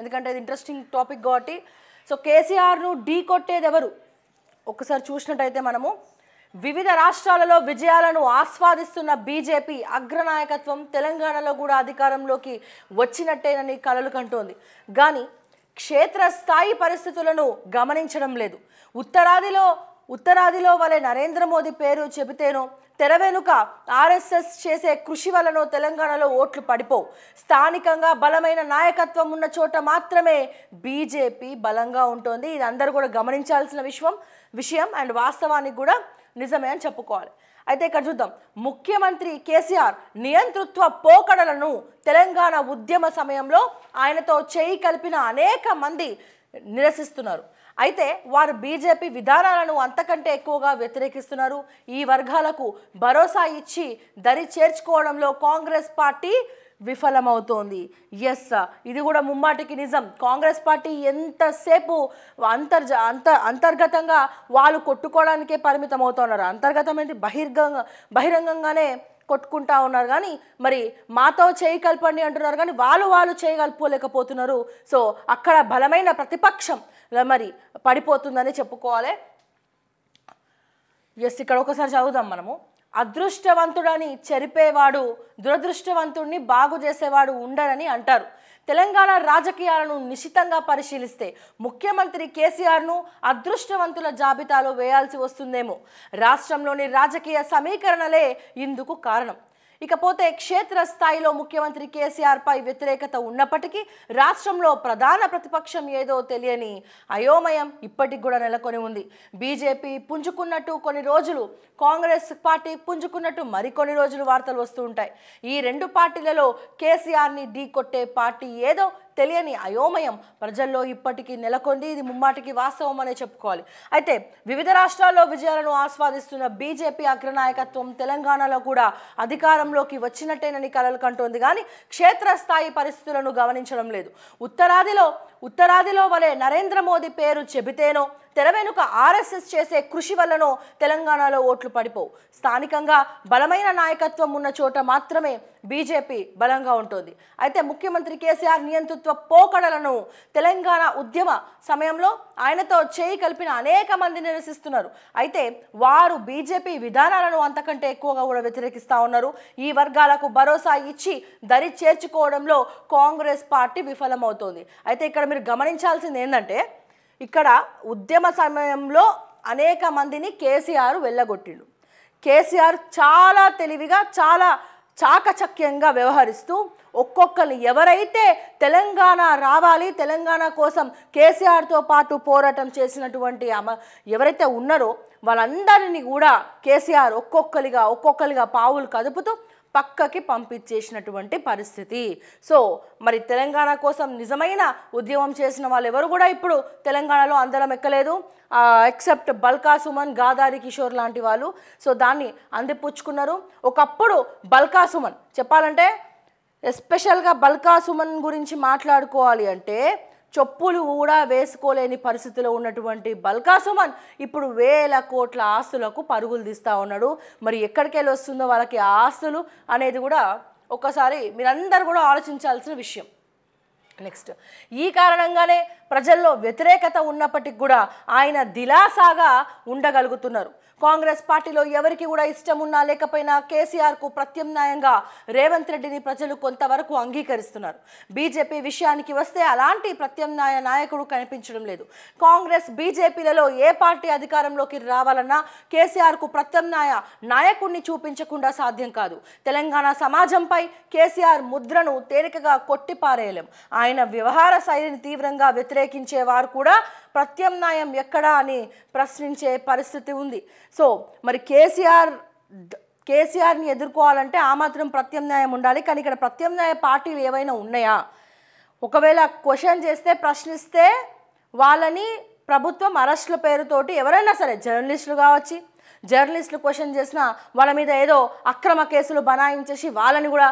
ఎందుకంటే ఇది interesting topic కాబట్టి సో కేసీఆర్ను ఢీ కొట్టేది ఎవరు ఒకసారి చూసినట్టయితే మనము వివిధ రాష్ట్రాలలో విజయాలను ఆస్వాదిస్తున్న బీజేపీ అగ్రనాయకత్వం తెలంగాణలో కూడా అధికారంలోకి వచ్చినట్టేనని కలలు కంటోంది కానీ క్షేత్రస్థాయి పరిస్థితులను గమనించడం లేదు ఉత్తరాదిలో ఉత్తరాదిలో వలె నరేంద్ర మోదీ పేరు చెబితేనో తెర వెనుక ఆర్ఎస్ఎస్ చేసే కృషి వలన తెలంగాణలో ఓట్లు పడిపోవు స్థానికంగా బలమైన నాయకత్వం ఉన్న చోట మాత్రమే బీజేపీ బలంగా ఉంటుంది ఇది అందరూ కూడా గమనించాల్సిన విషయం విషయం అండ్ వాస్తవానికి కూడా నిజమే అని చెప్పుకోవాలి అయితే ఇక్కడ చూద్దాం ముఖ్యమంత్రి కేసీఆర్ నియంతృత్వ పోకడలను తెలంగాణ ఉద్యమ సమయంలో ఆయనతో చేయి కలిపిన అనేక మంది నిరసిస్తున్నారు అయితే వారు బీజేపీ విధానాలను అంతకంటే ఎక్కువగా వ్యతిరేకిస్తున్నారు ఈ వర్గాలకు భరోసా ఇచ్చి దరి చేర్చుకోవడంలో కాంగ్రెస్ పార్టీ విఫలమవుతోంది ఎస్ ఇది కూడా ముమ్మాటికి నిజం కాంగ్రెస్ పార్టీ ఎంతసేపు అంతర్జ అంత అంతర్గతంగా వాళ్ళు కొట్టుకోవడానికే పరిమితం అవుతున్నారు అంతర్గతం ఏంటి బహిర్గంగా బహిరంగంగానే కొట్టుకుంటా ఉన్నారు కానీ మరి మాతో చేయి కలపండి అంటున్నారు కానీ వాళ్ళు వాళ్ళు చేయగలుపుకోలేకపోతున్నారు సో అక్కడ బలమైన ప్రతిపక్షం మరి పడిపోతుందని చెప్పుకోవాలి ఎస్ ఇక్కడ ఒకసారి చదువుదాం మనము అదృష్టవంతుడని చెరిపేవాడు దురదృష్టవంతుడిని బాగు చేసేవాడు ఉండడని అంటారు తెలంగాణ రాజకీయాలను నిశితంగా పరిశీలిస్తే ముఖ్యమంత్రి కేసీఆర్ను అదృష్టవంతుల జాబితాలో వేయాల్సి వస్తుందేమో రాష్ట్రంలోని రాజకీయ సమీకరణలే ఇందుకు కారణం ఇకపోతే క్షేత్రస్థాయిలో ముఖ్యమంత్రి కేసీఆర్ పై వ్యతిరేకత ఉన్నప్పటికీ రాష్ట్రంలో ప్రధాన ప్రతిపక్షం ఏదో తెలియని అయోమయం ఇప్పటికి కూడా నెలకొని ఉంది బీజేపీ పుంజుకున్నట్టు కొన్ని రోజులు కాంగ్రెస్ పార్టీ పుంజుకున్నట్టు మరికొన్ని రోజులు వార్తలు వస్తూ ఉంటాయి ఈ రెండు పార్టీలలో కేసీఆర్ని ఢీకొట్టే పార్టీ ఏదో తెలియని అయోమయం ప్రజల్లో ఇప్పటికీ నెలకొంది ఇది ముమ్మాటికి వాస్తవం అనే చెప్పుకోవాలి అయితే వివిధ రాష్ట్రాల్లో విజయాలను ఆస్వాదిస్తున్న బీజేపీ అగ్రనాయకత్వం తెలంగాణలో కూడా అధికారంలోకి వచ్చినట్టేనని కలలు కంటోంది కానీ క్షేత్రస్థాయి పరిస్థితులను గమనించడం లేదు ఉత్తరాదిలో ఉత్తరాదిలో వలె నరేంద్ర మోదీ పేరు చెబితేనో తెర వెనుక ఆర్ఎస్ఎస్ చేసే కృషి వల్లనో తెలంగాణలో ఓట్లు పడిపోవు స్థానికంగా బలమైన నాయకత్వం ఉన్న చోట మాత్రమే బీజేపీ బలంగా ఉంటుంది అయితే ముఖ్యమంత్రి కేసీఆర్ నియంతృత్వ పోకడలను తెలంగాణ ఉద్యమ సమయంలో ఆయనతో చేయి కలిపిన అనేక మంది నిరసిస్తున్నారు అయితే వారు బీజేపీ విధానాలను అంతకంటే ఎక్కువగా కూడా వ్యతిరేకిస్తూ ఉన్నారు ఈ వర్గాలకు భరోసా ఇచ్చి దరి చేర్చుకోవడంలో కాంగ్రెస్ పార్టీ విఫలమవుతోంది అయితే ఇక్కడ మీరు గమనించాల్సింది ఏంటంటే ఇక్కడ ఉద్యమ సమయంలో అనేక మందిని కేసీఆర్ వెళ్ళగొట్టిండు కేసీఆర్ చాలా తెలివిగా చాలా చాకచక్యంగా వ్యవహరిస్తూ ఒక్కొక్కరిని ఎవరైతే తెలంగాణ రావాలి తెలంగాణ కోసం కేసీఆర్తో పాటు పోరాటం చేసినటువంటి అమ ఎవరైతే ఉన్నారో వాళ్ళందరినీ కూడా కేసీఆర్ ఒక్కొక్కరిగా ఒక్కొక్కరిగా పావులు కదుపుతూ పక్కకి పంపించేసినటువంటి పరిస్థితి సో మరి తెలంగాణ కోసం నిజమైన ఉద్యమం చేసిన వాళ్ళు ఎవరు కూడా ఇప్పుడు తెలంగాణలో అందరం ఎక్కలేదు ఎక్సెప్ట్ బల్కా సుమన్ గాదారి కిషోర్ లాంటి వాళ్ళు సో దాన్ని అందిపుచ్చుకున్నారు ఒకప్పుడు బల్కా సుమన్ చెప్పాలంటే ఎస్పెషల్గా బల్కా సుమన్ గురించి మాట్లాడుకోవాలి అంటే చెప్పులు కూడా వేసుకోలేని పరిస్థితిలో ఉన్నటువంటి బల్కా సుమన్ ఇప్పుడు వేల కోట్ల ఆస్తులకు పరుగులు తీస్తూ ఉన్నాడు మరి ఎక్కడికెళ్ళి వస్తుందో వాళ్ళకి ఆస్తులు అనేది కూడా ఒక్కసారి మీరందరూ కూడా ఆలోచించాల్సిన విషయం నెక్స్ట్ ఈ కారణంగానే ప్రజల్లో వ్యతిరేకత ఉన్నప్పటికి కూడా ఆయన దిలాసాగా ఉండగలుగుతున్నారు కాంగ్రెస్ పార్టీలో ఎవరికి కూడా ఇష్టం ఉన్నా లేకపోయినా కేసీఆర్కు ప్రత్యామ్నాయంగా రేవంత్ రెడ్డిని ప్రజలు కొంతవరకు అంగీకరిస్తున్నారు బీజేపీ విషయానికి వస్తే అలాంటి ప్రత్యామ్నాయ నాయకుడు కనిపించడం లేదు కాంగ్రెస్ బీజేపీలలో ఏ పార్టీ అధికారంలోకి రావాలన్నా కేసీఆర్కు ప్రత్యామ్నాయ నాయకుడిని చూపించకుండా సాధ్యం కాదు తెలంగాణ సమాజంపై కేసీఆర్ ముద్రను తేలికగా కొట్టిపారేయలేం ఆయన వ్యవహార శైలిని తీవ్రంగా వ్యతిరేకించే వారు కూడా ప్రత్యామ్నాయం ఎక్కడా అని ప్రశ్నించే పరిస్థితి ఉంది సో మరి కేసీఆర్ కేసీఆర్ని ఎదుర్కోవాలంటే ఆ మాత్రం ప్రత్యామ్నాయం ఉండాలి కానీ ఇక్కడ ప్రత్యామ్నాయ పార్టీలు ఏవైనా ఉన్నాయా ఒకవేళ క్వశ్చన్ చేస్తే ప్రశ్నిస్తే వాళ్ళని ప్రభుత్వం అరెస్టుల పేరుతోటి ఎవరైనా సరే జర్నలిస్టులు కావచ్చు జర్నలిస్టులు క్వశ్చన్ చేసిన వాళ్ళ మీద ఏదో అక్రమ కేసులు బనాయించేసి వాళ్ళని కూడా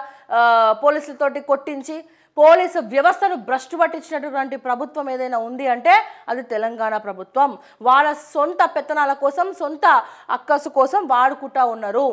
పోలీసులతోటి కొట్టించి పోలీసు వ్యవస్థను భ్రష్టు పట్టించినటువంటి ప్రభుత్వం ఏదైనా ఉంది అంటే అది తెలంగాణ ప్రభుత్వం వాళ్ళ సొంత పెత్తనాల కోసం సొంత అక్కసు కోసం వాడుకుంటా ఉన్నారు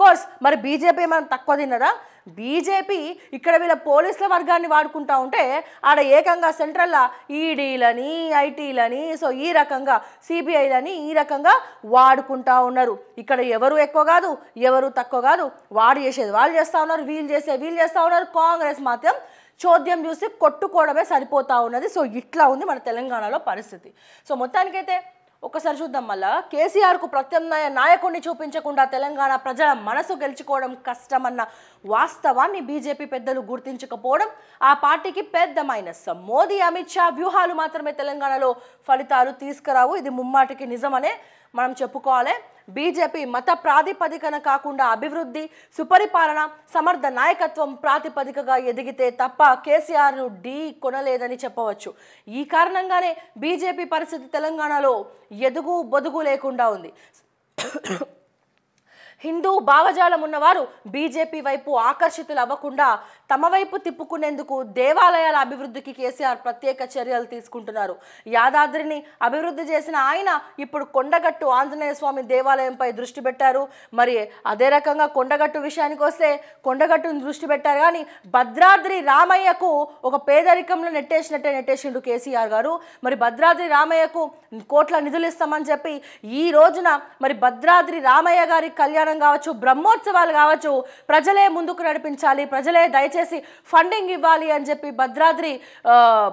కోర్స్ మరి బీజేపీ మనం తక్కువ తిన్నదా బీజేపీ ఇక్కడ వీళ్ళ పోలీసుల వర్గాన్ని వాడుకుంటా ఉంటే ఆడ ఏకంగా సెంట్రల్ ఈడీలని ఐటీలని సో ఈ రకంగా సిబిఐలని ఈ రకంగా వాడుకుంటా ఉన్నారు ఇక్కడ ఎవరు ఎక్కువ కాదు ఎవరు తక్కువ కాదు వాడు చేసేది వాళ్ళు చేస్తూ ఉన్నారు వీళ్ళు చేసేది వీళ్ళు చేస్తూ ఉన్నారు కాంగ్రెస్ మాత్రం చోద్యం చూసి కొట్టుకోవడమే సరిపోతా ఉన్నది సో ఇట్లా ఉంది మన తెలంగాణలో పరిస్థితి సో మొత్తానికైతే ఒకసారి చూద్దాం మళ్ళా కేసీఆర్కు ప్రత్యామ్నాయ నాయకుడిని చూపించకుండా తెలంగాణ ప్రజల మనసు గెలుచుకోవడం కష్టమన్న వాస్తవాన్ని బీజేపీ పెద్దలు గుర్తించకపోవడం ఆ పార్టీకి పెద్ద మైనస్ మోదీ అమిత్ షా వ్యూహాలు మాత్రమే తెలంగాణలో ఫలితాలు తీసుకురావు ఇది ముమ్మాటికి నిజమనే మనం చెప్పుకోవాలి బీజేపీ మత ప్రాతిపదికన కాకుండా అభివృద్ధి సుపరిపాలన సమర్థ నాయకత్వం ప్రాతిపదికగా ఎదిగితే తప్ప కేసీఆర్ను ఢీ కొనలేదని చెప్పవచ్చు ఈ కారణంగానే బీజేపీ పరిస్థితి తెలంగాణలో ఎదుగు బొదుగు లేకుండా ఉంది హిందూ భావజాలం ఉన్నవారు బీజేపీ వైపు ఆకర్షితులు అవ్వకుండా తమ వైపు తిప్పుకునేందుకు దేవాలయాల అభివృద్ధికి కేసీఆర్ ప్రత్యేక చర్యలు తీసుకుంటున్నారు యాదాద్రిని అభివృద్ధి చేసిన ఆయన ఇప్పుడు కొండగట్టు ఆంజనేయ స్వామి దేవాలయంపై దృష్టి పెట్టారు మరి అదే రకంగా కొండగట్టు విషయానికి వస్తే కొండగట్టును దృష్టి పెట్టారు కానీ భద్రాద్రి రామయ్యకు ఒక పేదరికంలో నెట్టేసినట్టే నెట్టేసిండు కేసీఆర్ గారు మరి భద్రాద్రి రామయ్యకు కోట్ల నిధులు ఇస్తామని చెప్పి ఈ రోజున మరి భద్రాద్రి రామయ్య గారి కళ్యాణం కావచ్చు బ్రహ్మోత్సవాలు కావచ్చు ప్రజలే ముందుకు నడిపించాలి ప్రజలే దయచేసి దయచేసి ఫండింగ్ ఇవ్వాలి అని చెప్పి భద్రాద్రి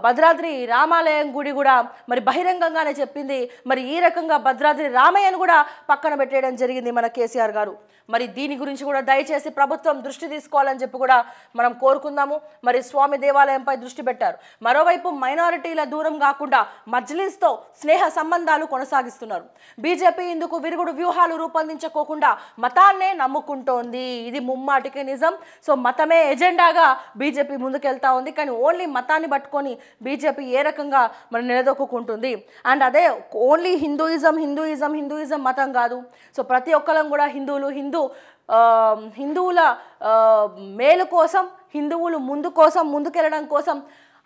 భద్రాద్రి రామాలయం గుడి కూడా మరి బహిరంగంగానే చెప్పింది మరి ఈ రకంగా భద్రాద్రి రామయ్యను కూడా పక్కన పెట్టేయడం జరిగింది మన కేసీఆర్ గారు మరి దీని గురించి కూడా దయచేసి ప్రభుత్వం దృష్టి తీసుకోవాలని చెప్పి కూడా మనం కోరుకుందాము మరి స్వామి దేవాలయంపై దృష్టి పెట్టారు మరోవైపు మైనారిటీల దూరం కాకుండా మజ్లీస్తో స్నేహ సంబంధాలు కొనసాగిస్తున్నారు బీజేపీ ఇందుకు విరుగుడు వ్యూహాలు రూపొందించుకోకుండా మతాన్నే నమ్ముకుంటోంది ఇది ముమ్మాటికి నిజం సో మతమే ఎజెండా ఎజెండాగా బీజేపీ ముందుకెళ్తా ఉంది కానీ ఓన్లీ మతాన్ని పట్టుకొని బీజేపీ ఏ రకంగా మనం నిలదొక్కుంటుంది అండ్ అదే ఓన్లీ హిందూయిజం హిందూయిజం హిందూయిజం మతం కాదు సో ప్రతి ఒక్కరం కూడా హిందువులు హిందూ హిందువుల మేలు కోసం హిందువులు ముందు కోసం ముందుకెళ్ళడం కోసం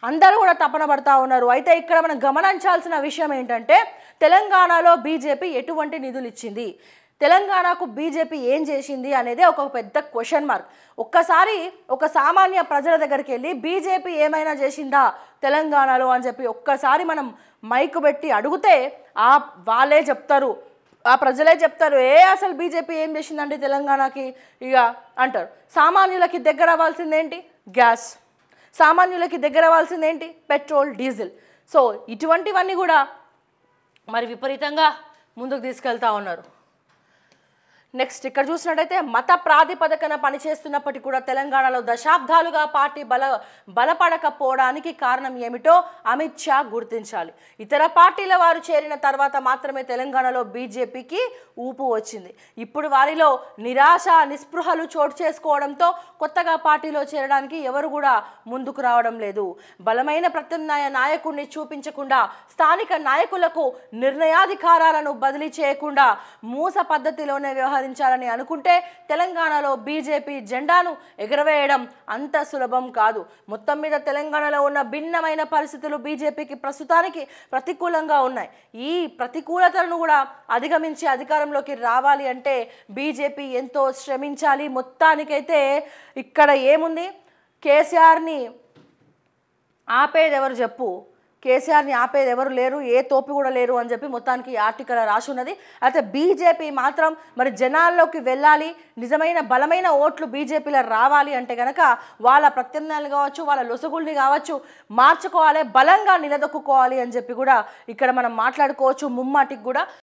అందరూ కూడా తపన పడతా ఉన్నారు అయితే ఇక్కడ మనం గమనించాల్సిన విషయం ఏంటంటే తెలంగాణలో బీజేపీ ఎటువంటి నిధులు ఇచ్చింది తెలంగాణకు బీజేపీ ఏం చేసింది అనేది ఒక పెద్ద క్వశ్చన్ మార్క్ ఒక్కసారి ఒక సామాన్య ప్రజల దగ్గరికి వెళ్ళి బీజేపీ ఏమైనా చేసిందా తెలంగాణలో అని చెప్పి ఒక్కసారి మనం మైకు పెట్టి అడిగితే ఆ వాళ్ళే చెప్తారు ఆ ప్రజలే చెప్తారు ఏ అసలు బీజేపీ ఏం చేసిందండి తెలంగాణకి ఇక అంటారు సామాన్యులకి దగ్గర అవ్వాల్సిందేంటి గ్యాస్ సామాన్యులకి దగ్గర అవ్వాల్సిందేంటి పెట్రోల్ డీజిల్ సో ఇటువంటివన్నీ కూడా మరి విపరీతంగా ముందుకు తీసుకెళ్తా ఉన్నారు నెక్స్ట్ ఇక్కడ చూసినట్టయితే మత ప్రాతిపదికన పనిచేస్తున్నప్పటికీ కూడా తెలంగాణలో దశాబ్దాలుగా పార్టీ బల బలపడకపోవడానికి కారణం ఏమిటో అమిత్ షా గుర్తించాలి ఇతర పార్టీల వారు చేరిన తర్వాత మాత్రమే తెలంగాణలో బీజేపీకి ఊపు వచ్చింది ఇప్పుడు వారిలో నిరాశ నిస్పృహలు చోటు చేసుకోవడంతో కొత్తగా పార్టీలో చేరడానికి ఎవరు కూడా ముందుకు రావడం లేదు బలమైన ప్రత్యామ్నాయ నాయకుడిని చూపించకుండా స్థానిక నాయకులకు నిర్ణయాధికారాలను బదిలీ చేయకుండా మూస పద్ధతిలోనే వ్యవహరి సాధించాలని అనుకుంటే తెలంగాణలో బీజేపీ జెండాను ఎగరవేయడం అంత సులభం కాదు మొత్తం మీద తెలంగాణలో ఉన్న భిన్నమైన పరిస్థితులు బీజేపీకి ప్రస్తుతానికి ప్రతికూలంగా ఉన్నాయి ఈ ప్రతికూలతలను కూడా అధిగమించి అధికారంలోకి రావాలి అంటే బీజేపీ ఎంతో శ్రమించాలి మొత్తానికైతే ఇక్కడ ఏముంది కేసీఆర్ని ఆపేదెవరు చెప్పు కేసీఆర్ని ఆపేది ఎవరు లేరు ఏ తోపి కూడా లేరు అని చెప్పి మొత్తానికి ఆర్టికల్ రాసి ఉన్నది అయితే బీజేపీ మాత్రం మరి జనాల్లోకి వెళ్ళాలి నిజమైన బలమైన ఓట్లు బీజేపీలో రావాలి అంటే కనుక వాళ్ళ ప్రత్యర్థాలు కావచ్చు వాళ్ళ లొసుగుల్ని కావచ్చు మార్చుకోవాలి బలంగా నిలదొక్కుకోవాలి అని చెప్పి కూడా ఇక్కడ మనం మాట్లాడుకోవచ్చు ముమ్మాటికి కూడా